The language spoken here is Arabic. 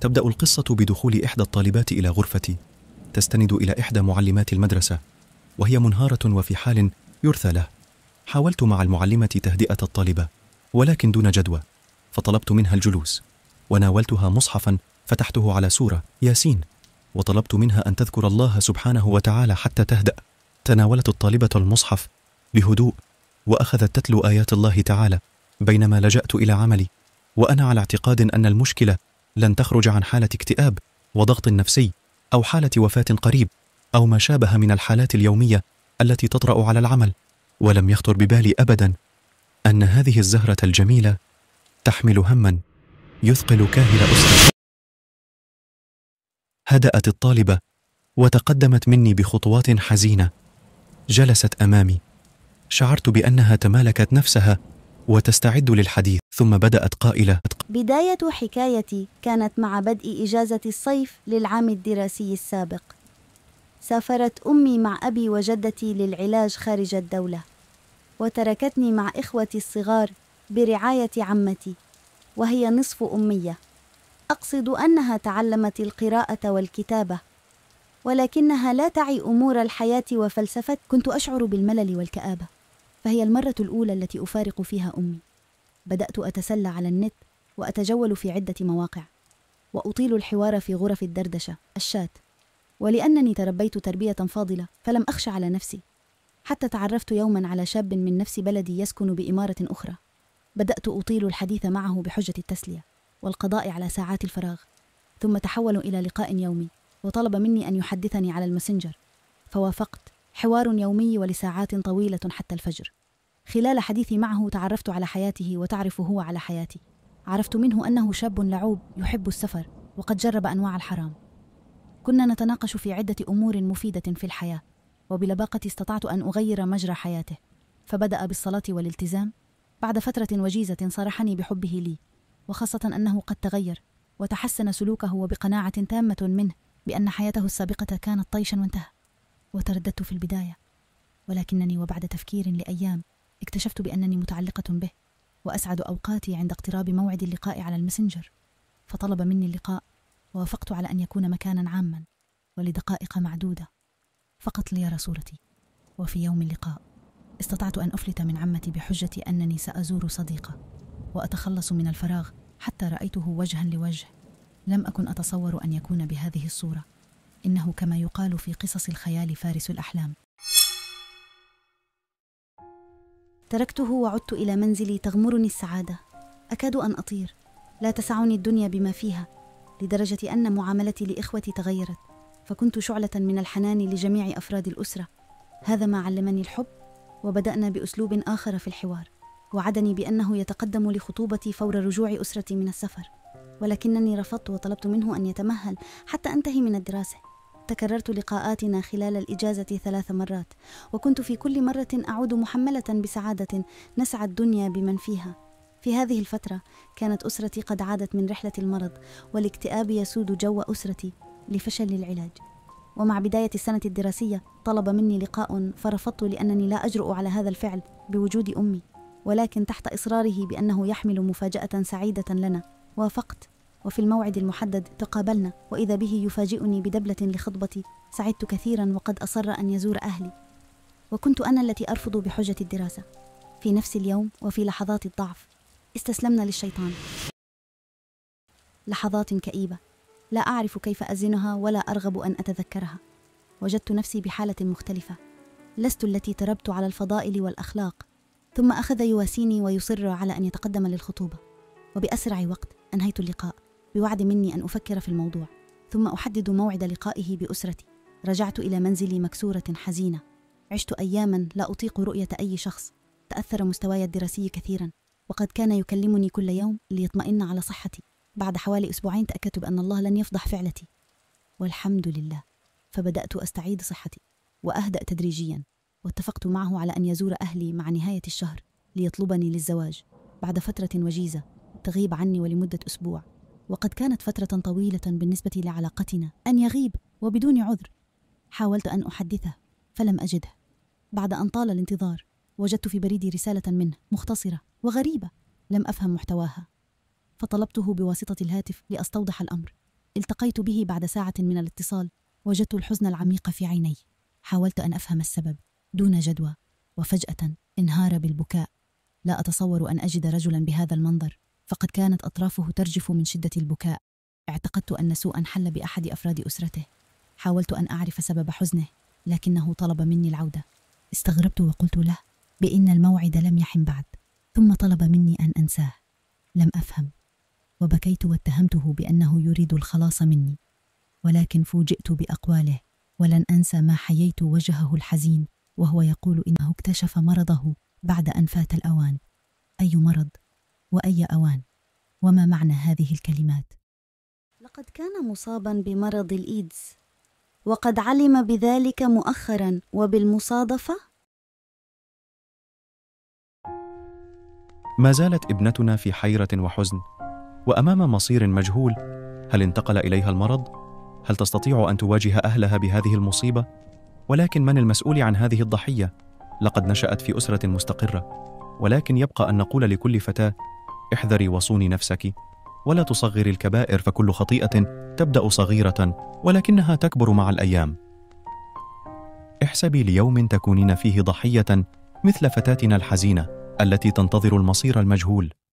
تبدأ القصة بدخول إحدى الطالبات إلى غرفتي تستند إلى إحدى معلمات المدرسة وهي منهارة وفي حال يرثى له حاولت مع المعلمة تهدئة الطالبة ولكن دون جدوى فطلبت منها الجلوس وناولتها مصحفا فتحته على سورة ياسين وطلبت منها أن تذكر الله سبحانه وتعالى حتى تهدأ تناولت الطالبة المصحف بهدوء وأخذت تتلو آيات الله تعالى بينما لجأت إلى عملي وأنا على اعتقاد أن المشكلة لن تخرج عن حالة اكتئاب وضغط نفسي أو حالة وفاة قريب أو ما شابه من الحالات اليومية التي تطرأ على العمل ولم يخطر ببالي أبدا أن هذه الزهرة الجميلة تحمل هما يثقل كاهل أسرة هدأت الطالبة وتقدمت مني بخطوات حزينة جلست أمامي شعرت بأنها تمالكت نفسها وتستعد للحديث ثم بدأت قائلة بداية حكايتي كانت مع بدء إجازة الصيف للعام الدراسي السابق سافرت أمي مع أبي وجدتي للعلاج خارج الدولة وتركتني مع إخوتي الصغار برعاية عمتي وهي نصف أمية أقصد أنها تعلمت القراءة والكتابة ولكنها لا تعي أمور الحياة وفلسفة كنت أشعر بالملل والكآبة فهي المرة الأولى التي أفارق فيها أمي بدأت أتسلى على النت وأتجول في عدة مواقع وأطيل الحوار في غرف الدردشة الشات ولأنني تربيت تربية فاضلة فلم أخش على نفسي حتى تعرفت يوما على شاب من نفس بلدي يسكن بإمارة أخرى بدأت أطيل الحديث معه بحجة التسلية والقضاء على ساعات الفراغ ثم تحول إلى لقاء يومي وطلب مني أن يحدثني على المسنجر فوافقت حوار يومي ولساعات طويلة حتى الفجر خلال حديثي معه تعرفت على حياته وتعرف هو على حياتي عرفت منه أنه شاب لعوب يحب السفر وقد جرب أنواع الحرام كنا نتناقش في عدة أمور مفيدة في الحياة وبلباقة استطعت أن أغير مجرى حياته فبدأ بالصلاة والالتزام بعد فترة وجيزة صرحني بحبه لي وخاصة أنه قد تغير وتحسن سلوكه وبقناعة تامة منه بأن حياته السابقة كانت طيشا وانتهى وترددت في البداية ولكنني وبعد تفكير لأيام اكتشفت بأنني متعلقة به وأسعد أوقاتي عند اقتراب موعد اللقاء على المسنجر فطلب مني اللقاء ووافقت على أن يكون مكانا عاما ولدقائق معدودة فقط ليرى صورتي وفي يوم اللقاء استطعت أن أفلت من عمتي بحجة أنني سأزور صديقة وأتخلص من الفراغ حتى رأيته وجها لوجه لم أكن أتصور أن يكون بهذه الصورة إنه كما يقال في قصص الخيال فارس الأحلام تركته وعدت إلى منزلي تغمرني السعادة أكاد أن أطير لا تسعني الدنيا بما فيها لدرجة أن معاملتي لإخوتي تغيرت فكنت شعلة من الحنان لجميع أفراد الأسرة هذا ما علمني الحب وبدأنا بأسلوب آخر في الحوار وعدني بأنه يتقدم لخطوبتي فور رجوع أسرتي من السفر ولكنني رفضت وطلبت منه أن يتمهل حتى أنتهي من الدراسة تكررت لقاءاتنا خلال الإجازة ثلاث مرات وكنت في كل مرة أعود محملة بسعادة نسعى الدنيا بمن فيها في هذه الفترة كانت أسرتي قد عادت من رحلة المرض والاكتئاب يسود جو أسرتي لفشل العلاج ومع بداية السنة الدراسية طلب مني لقاء فرفضت لأنني لا أجرؤ على هذا الفعل بوجود أمي ولكن تحت إصراره بأنه يحمل مفاجأة سعيدة لنا وافقت وفي الموعد المحدد تقابلنا وإذا به يفاجئني بدبلة لخطبتي سعدت كثيرا وقد أصر أن يزور أهلي وكنت أنا التي أرفض بحجة الدراسة في نفس اليوم وفي لحظات الضعف استسلمنا للشيطان لحظات كئيبة لا أعرف كيف أزنها ولا أرغب أن أتذكرها وجدت نفسي بحالة مختلفة لست التي تربت على الفضائل والأخلاق ثم أخذ يواسيني ويصر على أن يتقدم للخطوبة وبأسرع وقت أنهيت اللقاء بوعد مني أن أفكر في الموضوع ثم أحدد موعد لقائه بأسرتي رجعت إلى منزلي مكسورة حزينة عشت أياما لا أطيق رؤية أي شخص تأثر مستواي الدراسي كثيرا وقد كان يكلمني كل يوم ليطمئن على صحتي بعد حوالي أسبوعين تأكدت بأن الله لن يفضح فعلتي والحمد لله فبدأت أستعيد صحتي وأهدأ تدريجيا واتفقت معه على أن يزور أهلي مع نهاية الشهر ليطلبني للزواج بعد فترة وجيزة تغيب عني ولمدة أسبوع وقد كانت فترة طويلة بالنسبة لعلاقتنا أن يغيب وبدون عذر حاولت أن أحدثه فلم أجده بعد أن طال الانتظار وجدت في بريدي رسالة منه مختصرة وغريبة لم أفهم محتواها فطلبته بواسطة الهاتف لأستوضح الأمر التقيت به بعد ساعة من الاتصال وجدت الحزن العميق في عيني حاولت أن أفهم السبب دون جدوى وفجأة انهار بالبكاء لا أتصور أن أجد رجلا بهذا المنظر فقد كانت أطرافه ترجف من شدة البكاء اعتقدت أن سوءا حل بأحد أفراد أسرته حاولت أن أعرف سبب حزنه لكنه طلب مني العودة استغربت وقلت له بإن الموعد لم يحن بعد ثم طلب مني أن أنساه لم أفهم وبكيت واتهمته بأنه يريد الخلاص مني ولكن فوجئت بأقواله ولن أنسى ما حييت وجهه الحزين وهو يقول إنه اكتشف مرضه بعد أن فات الأوان أي مرض وأي أوان وما معنى هذه الكلمات لقد كان مصابا بمرض الإيدز وقد علم بذلك مؤخرا وبالمصادفة ما زالت ابنتنا في حيرة وحزن وأمام مصير مجهول هل انتقل إليها المرض؟ هل تستطيع أن تواجه أهلها بهذه المصيبة؟ ولكن من المسؤول عن هذه الضحية؟ لقد نشأت في أسرة مستقرة ولكن يبقى أن نقول لكل فتاة احذري وصوني نفسك ولا تصغري الكبائر فكل خطيئة تبدأ صغيرة ولكنها تكبر مع الأيام. احسبي ليوم تكونين فيه ضحية مثل فتاتنا الحزينة التي تنتظر المصير المجهول.